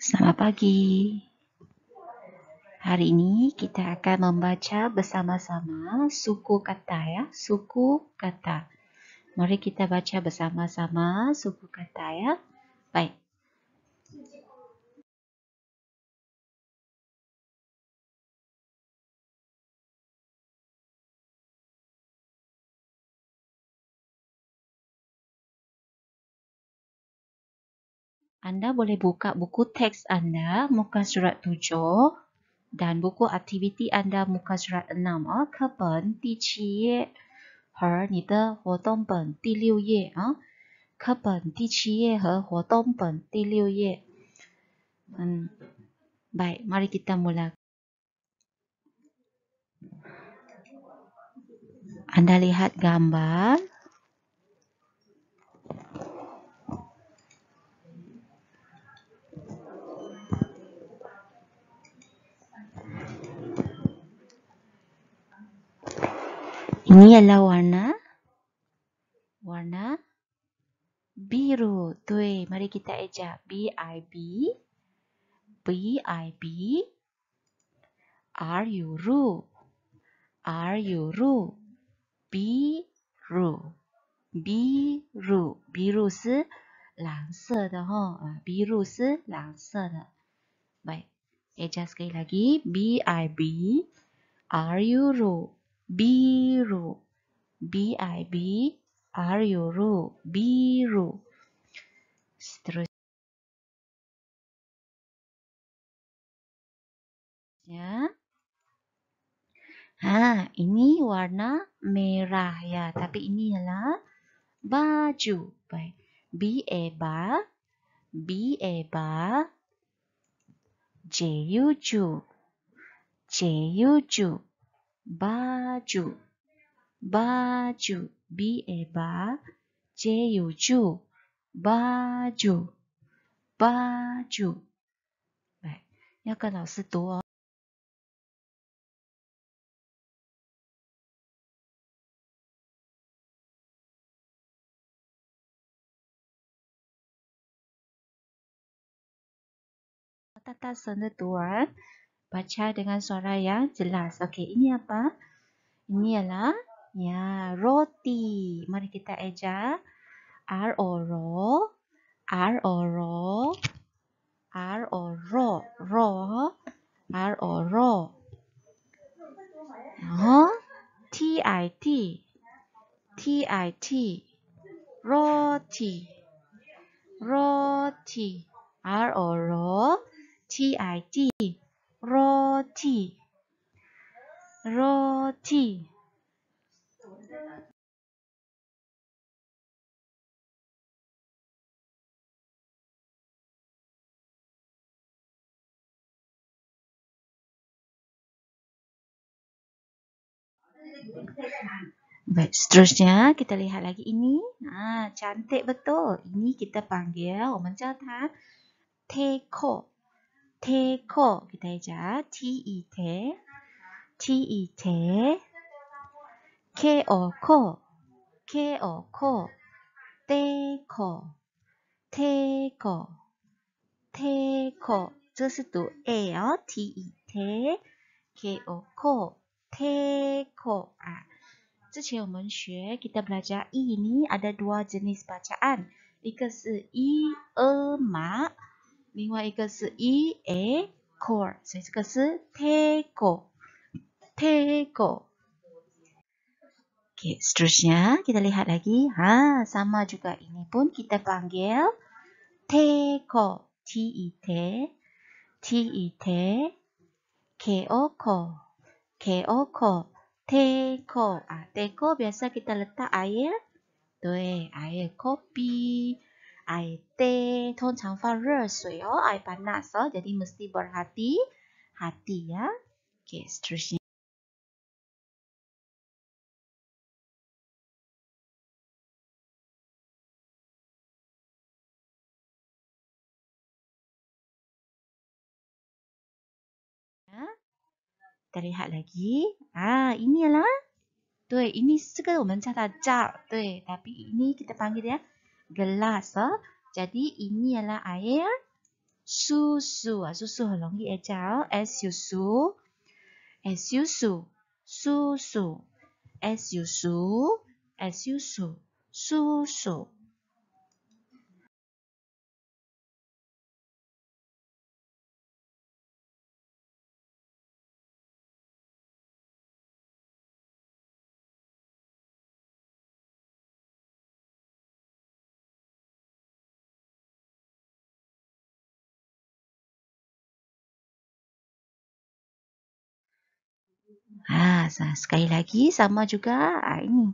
Selamat pagi. Hari ini kita akan membaca bersama-sama suku kata ya, suku kata. Mari kita baca bersama-sama suku kata ya. Baik, anda boleh buka buku teks anda muka surat tujuh dan buku aktiviti anda muka surat 6. Oh, ke pen di cie. Her, ni de huo dong pen di liu ye. Oh. Ah. Ke pen di cie he huo dong pen di liu ye. Hmm. Baik, mari kita mula. Anda lihat gambar. Ini adalah warna warna biru. Tui, mari kita ejak B I B B I B R U R U R U R U B R U B R U B R U 是蓝色的哈啊，B R U 是蓝色的。Baik, eja sekali lagi B I B R U R U biru b i b r u r u biru seterusnya ha ini warna merah ya tapi ini ialah baju baik b a e b b a b e j u j u j u j u baju baju b e b a j u j baju baju，来，要跟老师读哦，大大声的读啊！baca dengan suara yang jelas. Okey, ini apa? Ini ialah ya, roti. Mari kita eja. R O R O R O R O R O R O R O R O R uh-huh. O T I T T I T roti roti R O R O T I T roti roti Baik, seterusnya kita lihat lagi ini. Ha, cantik betul. Ini kita panggil, kita panggil teko kita 기대자 T E 테 T E K O 테 케어 커 케어 커 테커 테커 테커 저스도 O e T E K 테 케어 커 테커 ah. 아之前我们学 kita belajar ini ada dua jenis bacaan. 一个是 e e ma 另外一个是 e a core，所以这个是 tego tego。Okay, seterusnya kita lihat lagi. Ha, sama juga ini pun kita panggil teko, t e t, t e t, k o ko, k o ko, teko. Ah, teko biasa kita letak air, tuh air kopi air teh, tong chang fa re sui o, air panas o, jadi mesti berhati, hati ya. Okay, seterusnya. Kita lagi. Ah, inilah. Tui, ini segera umum cakap Tui, tapi ini kita panggil dia gelas. Oh. Jadi ini ialah air susu. ah Susu longgi aja. Oh. Ha? Es susu. Es susu. Susu. Es susu. Es susu. Susu. susu. Ha, sekali lagi sama juga ha, ini.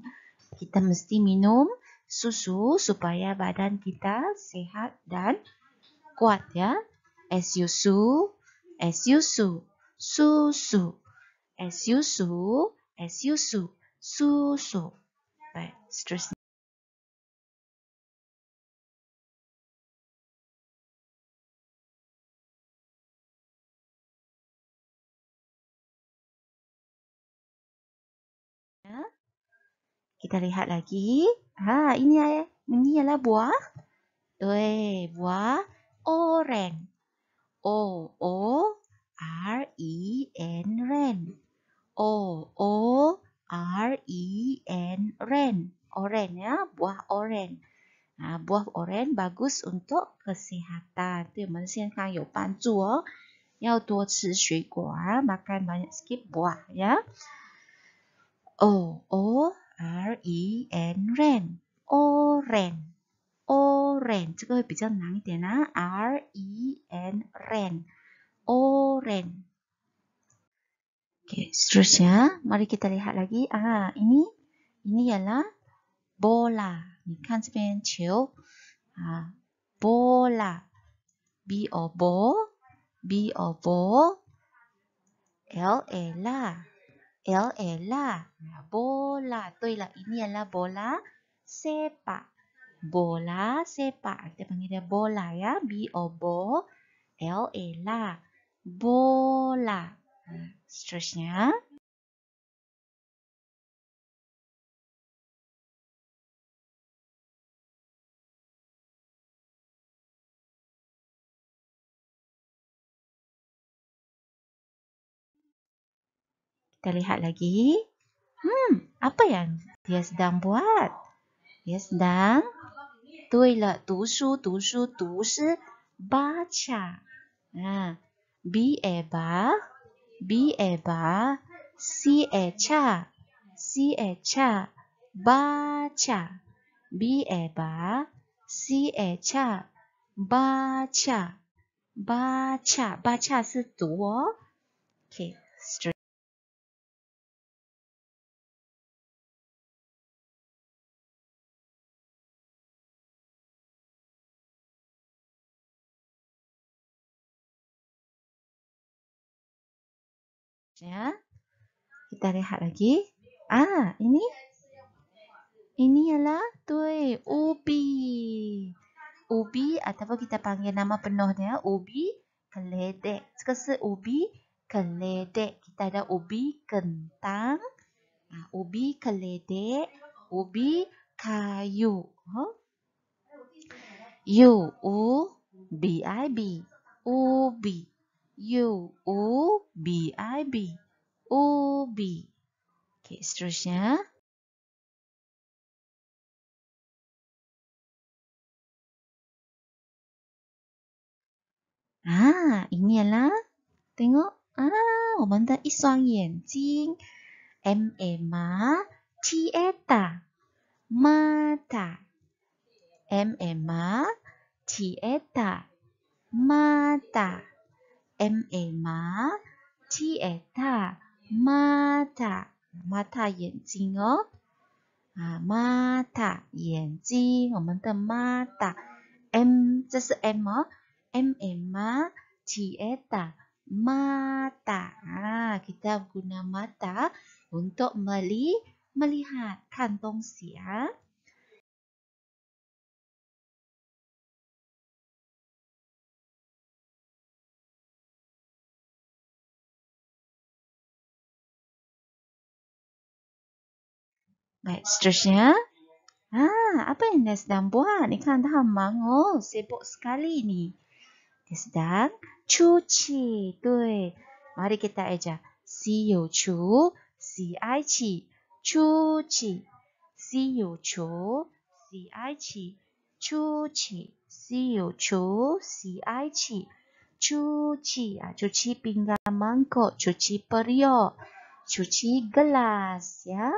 Kita mesti minum susu supaya badan kita sehat dan kuat ya. Es susu, es susu, susu, es susu, es susu, susu. Baik, seterusnya. Kita lihat lagi. Ha, ini ayah, Ini ialah buah. Eh buah oren. O O R E N R E N. O O R E N R ren. Oren ya, buah oren. Ha, buah oren bagus untuk kesihatan. Itu yang mana sihat kan yang bantu. Oh. Yau tua ci sui ah. makan banyak sikit buah ya. O O R E N ren O ren O ren 这个会比较难一点啊 R E N ren O ren Okay, seterusnya, mari kita lihat lagi. Ah, ini, ini ialah bola. Ni kan sebenarnya cil. Ah, bola. B or bo, B or bo, L A e lah. L lah. bola A 啦，bola 对了，一念啦，bola bola sepak kita panggil dia bola ya B O B O L e A lah. 啦，bola，seterusnya、hmm. Kita lihat lagi. Hmm, apa yang dia sedang buat? Dia sedang toilet, tusu, tusu, tusu, baca. Ha. Bi eba, c a, si echa, c a, baca. Bi eba, si echa, baca. Baca, baca 是读哦。Okay, straight. Ya. Kita rehat lagi. Ah, ini. Ini ialah tuai ubi. Ubi ataupun kita panggil nama penuhnya ubi keledek. Sekarang ubi keledek. Kita ada ubi kentang, ah, ubi keledek, ubi kayu. Huh? Oh. U, U, B, I, B. Ubi. U U B I B U B. Okay, seterusnya. Ah, ini lah. Tengok. Ah, kita ada isuang yanjing. M e, A e, M e, A T A T A mata. M A M A T A T A mata. mata. M A M A T A T A M A T A M A T A 眼睛哦，啊 M A T A 眼睛，我们的 M A T A M 这是 M 哦，M A M A T A T A M A T A 啊，kita guna mata untuk meli melihat kan 东西啊。Baik, seterusnya. Ah, apa yang dia sedang buat? Ni kan dah mangul, sibuk sekali ni. Dia sedang cuci. Tui. Mari kita aja. Si yu chu, si ai chi. Cuci. Si yu chu, si ai chi. Cuci. Si yu chu, si ai chi. Cuci. Ah, cuci pinggan mangkuk. Cuci periuk. Cuci gelas. Ya. Yeah?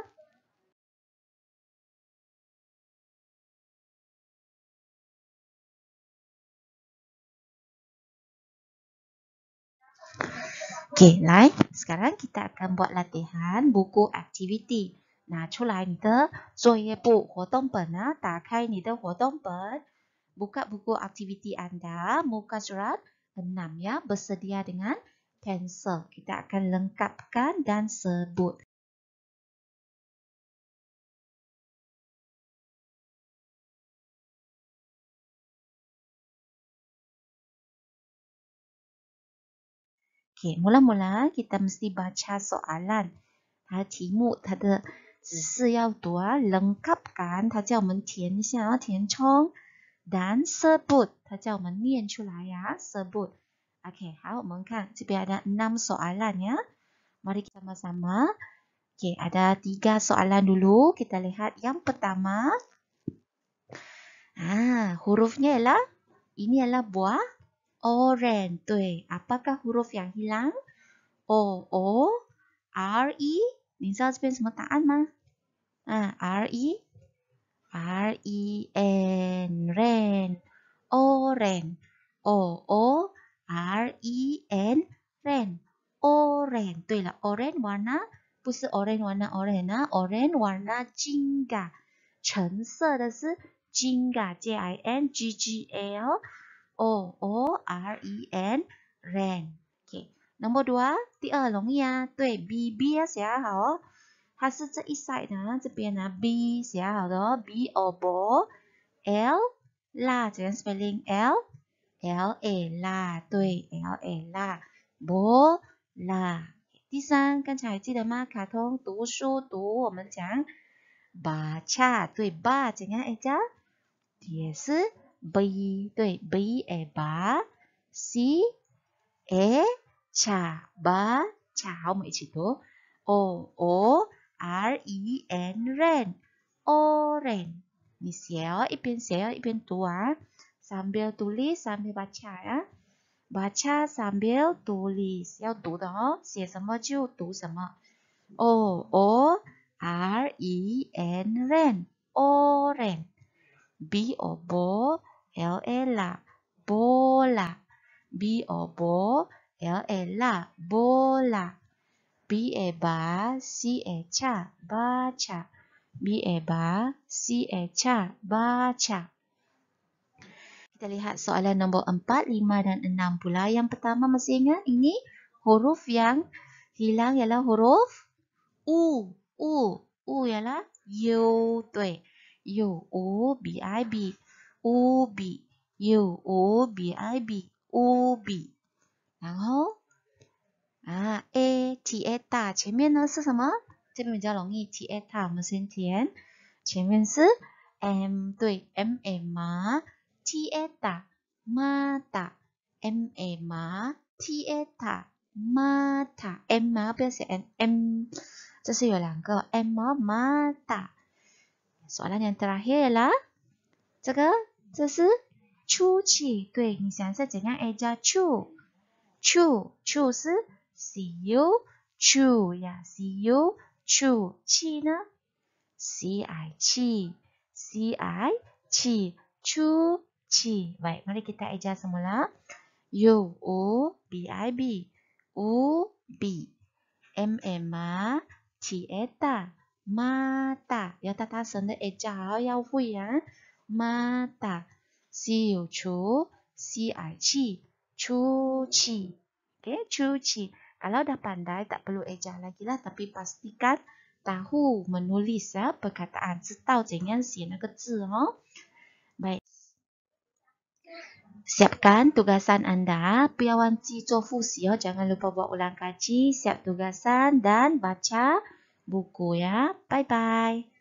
Okay, lain. Sekarang kita akan buat latihan buku aktiviti. Nah, culai ni de zoye bu, huodong pen lah. Takai ni de huodong pen. Buka buku aktiviti anda. Muka surat enam ya. Bersedia dengan pensel. Kita akan lengkapkan dan sebut. Okay, mula-mula kita mesti baca soalan. Ha, timu, ta de, zisi yao dua, lengkapkan, ta jau men tian xia, tian chong, dan sebut, ta jau men nian chulai ya, sebut. Okay, hao, mengkan, cipi ada enam soalan ya. Mari kita sama-sama. Okay, ada tiga soalan dulu. Kita lihat yang pertama. Ah, hurufnya ialah, ini ialah buah Oren，对，apakah huruf yang hilang？O O R E，你知道这边什么答案吗？嗯，R E R E N ren Oren O O R E N ren Oren，对了，Oren warna 不是 Oren warna Oren 啊，Oren warna jingga 橙色的是 jingga J I N G G L。G-G-L, O O R E N ren，OK。number two，对啊龙爷，对 B B yes 哦，has to s n 这边呢 B 写好的哦，B O B L，l t r 样 s p e l l i n g L L A a 对 L A a b O a 第三，刚才记得吗？卡通读书读，我们讲，cha 对 ba 怎样，哎家？也是 bayi 对 bayi eba si e cha ba cha 我们一起读 o o r e n ren oren 你写哦一边写哦一边读啊 sambil tulis sambil baca 啊 baca sambil tulis 要读的哦写什么就读什么 o o r e n ren oren b o b o L A la bola B O bo L A la bola B e A ba e C A cha ba cha e B A ba C A cha ba cha kita lihat soalan nombor 4, 5 dan 6 pula. Yang pertama mesti ingat ini huruf yang hilang ialah huruf U. U. U ialah u tui. u U. B. I. B. U B U U B I B U B，然后啊 a T a T，前面呢是什么？这边比较容易，T a T，我们先填。前面是 M 对 M M R T a T M a M M R T a T M R M R 不要写 M M，这是有两个 M a，M R。所以，问题最后啦。这个这是 c h 对，你想一下怎样 a 加 ch，ch，ch 是 c u，ch 呀，c u，ch g 呢？c i g，c i g，ch g，来，我们来给他 a 加什么啦？u b i b，u b，m m a t a t，m t，要大声的 a 加哦，要会呀。mata. Siu chu, si ai chi, chu chi. Okay, chu chi. Kalau dah pandai, tak perlu ejah lagi lah. Tapi pastikan tahu menulis ya, perkataan. Setau jangan si na ke zi. Baik. Siapkan tugasan anda. Piawan ci cho fu si. Oh. Jangan lupa buat ulang kaji. Siap tugasan dan baca buku ya. Bye-bye.